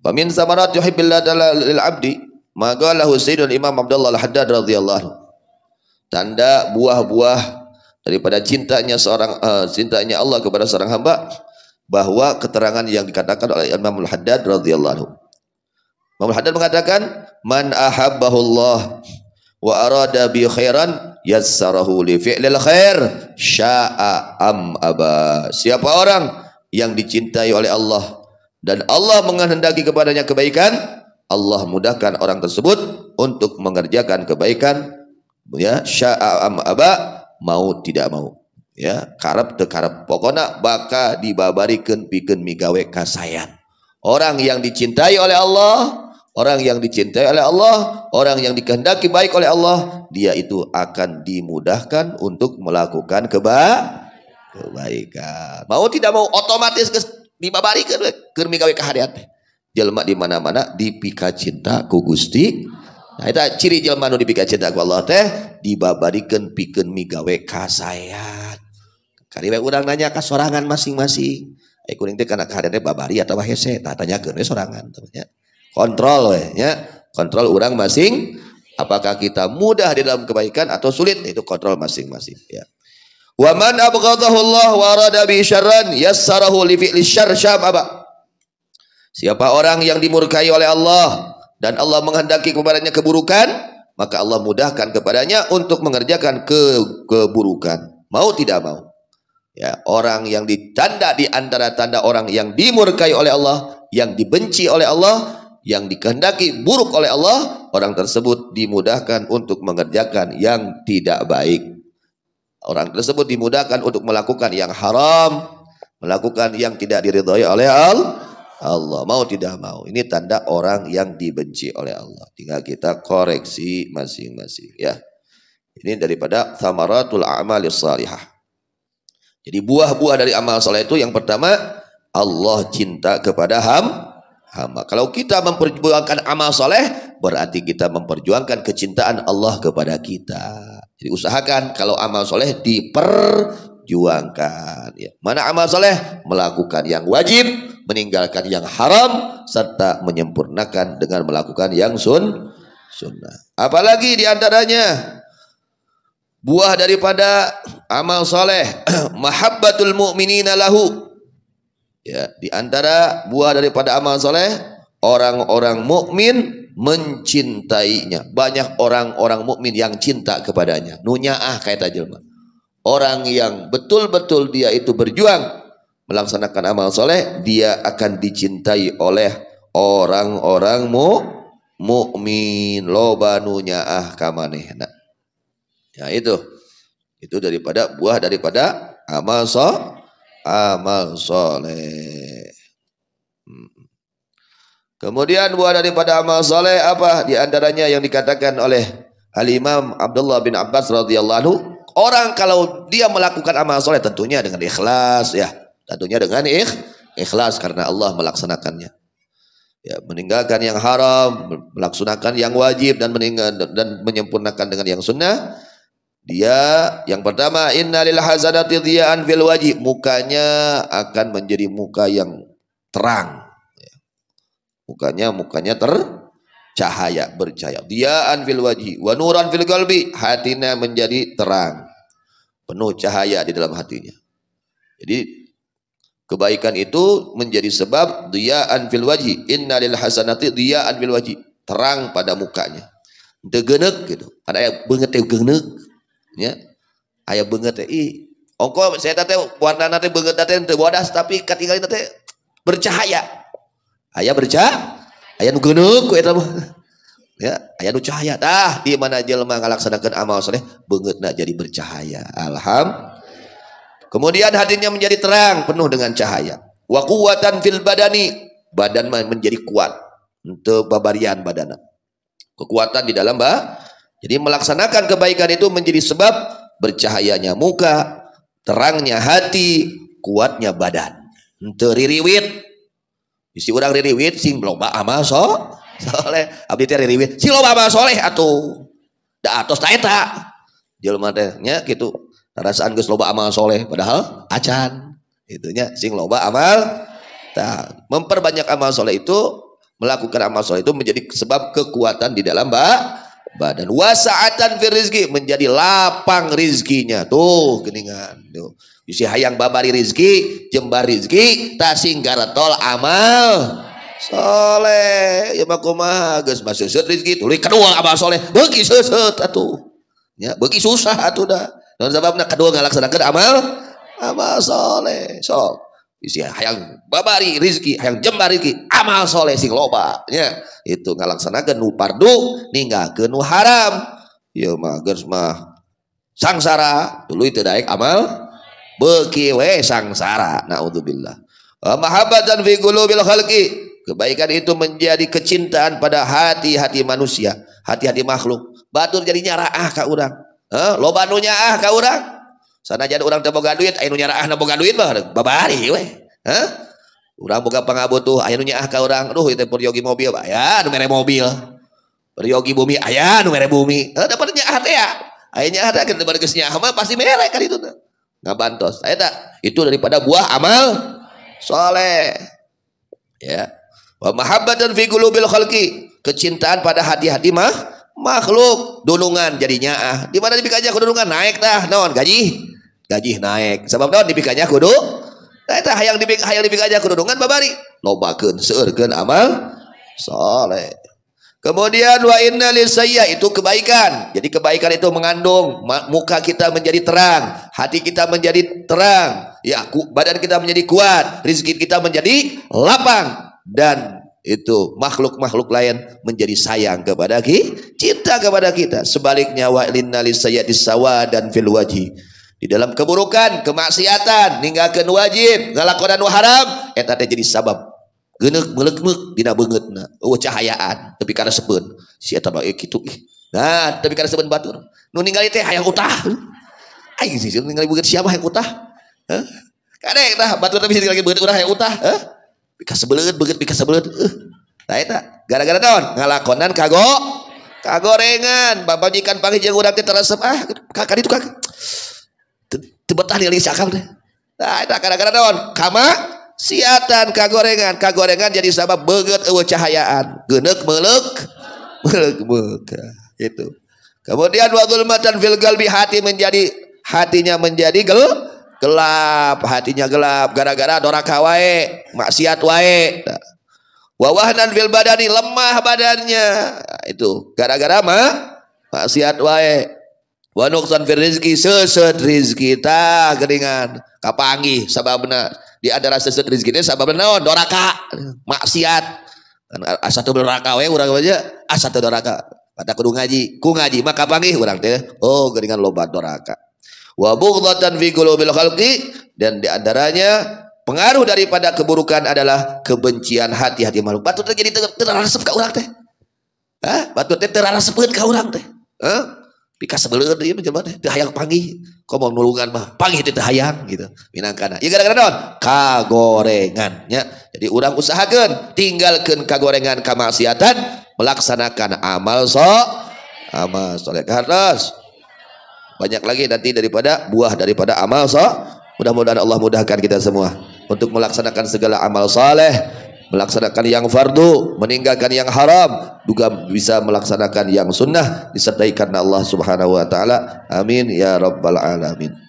Wa min samarat yuhibbillah lil abdi maka lahu Sayyidun Imam Abdullah Al-Haddad radhiyallahu Tanda buah-buah daripada cintanya seorang uh, cintanya Allah kepada seorang hamba bahwa keterangan yang dikatakan oleh Imam Al-Haddad radhiyallahu Imam Al-Haddad mengatakan man ahabbahu Allah wa arada bi khairan yassarahu li fi'lil khair sya'a am aba siapa orang yang dicintai oleh Allah dan Allah menghendaki kepadanya kebaikan, Allah mudahkan orang tersebut untuk mengerjakan kebaikan ya sya'am aba mau tidak mau ya karep te karep pokoknya baka dibabarikeun pikeun migawe kasayan orang yang dicintai oleh Allah orang yang dicintai oleh Allah orang yang dikehendaki baik oleh Allah dia itu akan dimudahkan untuk melakukan keba kebaikan mau tidak mau otomatis dibabarikan we kermi gawe kaharian teh jelma di mana-mana dipika cinta ku Gusti nah itu ciri jelma nu dipika cinta ku Allah teh dibabarikeun mi migawe kasayan kari we udang nanya ke sorangan masing-masing ai eh, kuning teh kana babari atau hese tanya ke nih sorangan nya kontrol we nya kontrol urang masing apakah kita mudah di dalam kebaikan atau sulit itu kontrol masing-masing ya Wa man abghadahu Allah wa arada bi syarran yassarahu li fi'li syarr syam apa? Siapa orang yang dimurkai oleh Allah dan Allah menghendaki kepadanya keburukan, maka Allah mudahkan kepadanya untuk mengerjakan ke keburukan. Mau tidak mau. Ya, orang yang ditanda di antara tanda orang yang dimurkai oleh Allah, yang dibenci oleh Allah, yang dikehendaki buruk oleh Allah, orang tersebut dimudahkan untuk mengerjakan yang tidak baik. Orang tersebut dimudahkan untuk melakukan yang haram, melakukan yang tidak diridhoi oleh Allah. Allah mau tidak mau. Ini tanda orang yang dibenci oleh Allah. Tinggal kita koreksi masing-masing ya. Ini daripada thamaratul amalis salihah. Jadi buah-buah dari amal soleh itu yang pertama Allah cinta kepada ham hamba. Kalau kita memperjuangkan amal soleh, berarti kita memperjuangkan kecintaan Allah kepada kita. Jadi usahakan kalau amal soleh diperjuangkan. Ya. Mana amal soleh? Melakukan yang wajib, meninggalkan yang haram, serta menyempurnakan dengan melakukan yang sun sunnah. Apalagi di antaranya buah daripada amal soleh mahabbatul mu'minina lahu ya antara buah daripada amal soleh orang-orang mukmin mencintainya. Banyak orang-orang mukmin yang cinta kepadanya. Nunya ah kaita jelma. Orang yang betul-betul dia itu berjuang melaksanakan amal soleh, dia akan dicintai oleh orang-orang mu mukmin loba nunyaah kamanehna. Ya nah itu. Itu daripada buah daripada amal so amal soleh. Kemudian buah daripada amal soleh apa? Di antaranya yang dikatakan oleh Al Imam Abdullah bin Abbas radhiyallahu anhu, orang kalau dia melakukan amal soleh tentunya dengan ikhlas ya, tentunya dengan ikh, ikhlas karena Allah melaksanakannya. Ya, meninggalkan yang haram, melaksanakan yang wajib dan meninggal dan menyempurnakan dengan yang sunnah. Dia yang pertama innalil hazanati dhiya'an fil wajib, mukanya akan menjadi muka yang terang Mukanya mukanya tercahaya bercahaya. dia fil wajhi wa nuran fil qalbi. Hatinya menjadi terang. Penuh cahaya di dalam hatinya. Jadi kebaikan itu menjadi sebab dia fil wajhi. Inna lil hasanati diaan fil wajhi. Terang pada mukanya. Degenek gitu. Ada yang banget eh, genek. Ya. Ayah banget eh, ih Ongko saya tante warna nanti banget tante wadas tapi ketika tante bercahaya Ayah berca, ayah nu genuk eta Ya, ayah nu cahaya. Tah, di mana jelema ngalaksanakeun amal soleh nak jadi bercahaya. Alhamdulillah. Kemudian hatinya menjadi terang, penuh dengan cahaya. Wa fil badani, badan menjadi kuat. Untuk babarian badan. Kekuatan di dalam bah. Jadi melaksanakan kebaikan itu menjadi sebab bercahayanya muka, terangnya hati, kuatnya badan. Untuk ririwit, Isi orang ririwit sing loba amal so soleh. Abdi teh ririwit sing loba amal soleh atuh. Da atos da eta. Jelema teh nya kitu. Rasaan geus loba amal soleh padahal acan. Itunya sing loba amal ta. Memperbanyak amal soleh itu melakukan amal soleh itu menjadi sebab kekuatan di dalam bak badan wasaatan fir rizki menjadi lapang rizkinya tuh geningan tuh Yusi hayang babari rizki jembar rizki tasing garatol amal soleh ya makumah geus masusut rizki tuluy kedua amal soleh begi susut atuh ya begi susah atuh dah dan sababna kedua ngalaksanakeun amal amal soleh sok Isya hayang babari rizki hayang jembar rizki amal soleh sing loba nya itu ngalaksanakeun nu pardu ninggalkeun nu haram ieu mah geus mah sangsara dulu itu daek amal beki we sangsara naudzubillah mahabbatan fi qulubil khalqi kebaikan itu menjadi kecintaan pada hati-hati manusia hati-hati makhluk batur jadi nyarah ah ka urang eh, loba nu ah ka urang sana jadi orang boga duit ayo nyarah na boga duit mah babari weh, hah Orang boga pangabutuh ayo nya ah ka urang aduh itu peryogi mobil bah ya nu mere mobil peryogi bumi ayah, nu mere bumi eh dapat nya ada, ya ayo nya ah teh dapat geus mah pasti merek kan itu nggak bantos aya tak itu daripada buah amal soleh ya wa mahabbatan fi qulubil khalqi kecintaan pada hati-hati mah makhluk dunungan jadinya ah di mana dibikin aja dunungan naik dah naon gaji gaji naik sebab naon dipikanya kudu nah eta hayang dipik hayang dipikanya kudu dengan babari Lo lobakeun seueurkeun amal soleh kemudian wa inna lisayya itu kebaikan jadi kebaikan itu mengandung muka kita menjadi terang hati kita menjadi terang ya badan kita menjadi kuat rezeki kita menjadi lapang dan itu makhluk-makhluk lain menjadi sayang kepada kita, cinta kepada kita. Sebaliknya wa linnali ya disawa dan fil wajhi di dalam keburukan kemaksiatan ninggalkan wajib ngalakonan haram eta teh jadi sabab geneuk meleuk-meuk dina beungeutna eueuh oh, cahayaan tapi karena sepeun si eta bae kitu ih nah tapi karena sepeun batur nu ningali teh hayang utah aing sih ningali beungeut siapa hayang utah heh kadek tah batur tapi ningali beungeut urang hayang utah heh pika sebeleut beungeut pika sebeleut eueuh tah eta gara-gara naon ngalakonan kago kagorengan babajikan panggil jeung urang teh terasa ah kakak itu kakak betah di Nah, itu kadang-kadang Kama siatan kagorengan, kagorengan jadi sahabat beget ewe cahayaan. Genek, melek, melek, melek. Itu. Kemudian wadul matan fil galbi hati menjadi hatinya menjadi gel gelap, hatinya gelap gara-gara dorak hawae maksiat wae. Nah. dan fil badani lemah badannya. itu gara-gara ma maksiat wae. Wa nuqsan fir rizki seset rizki tah geringan kapangi sababna di antara seset rizki teh sababna naon doraka maksiat asa kan, teu doraka we urang aja asa teu doraka pada kudu ngaji ku ngaji mah kapangi urang teh oh geringan loba doraka wa bughdatan fi qulubil khalqi dan di antaranya pengaruh daripada keburukan adalah kebencian hati-hati makhluk batu terjadi terasa ka urang teh Hah? batu teh terasa ka urang teh Hah? Pika sebelum dia menjelma mana teu hayang Kau mau nulungan mah panggih teh hayang gitu minangkana Ya gara-gara naon kagorengan ya jadi urang usahakeun tinggalkeun kagorengan kamaksiatan melaksanakan amal so amal soleh kardus. banyak lagi nanti daripada buah daripada amal so mudah-mudahan Allah mudahkan kita semua untuk melaksanakan segala amal soleh melaksanakan yang fardu, meninggalkan yang haram, juga bisa melaksanakan yang sunnah disertai karena Allah Subhanahu wa taala. Amin ya rabbal alamin.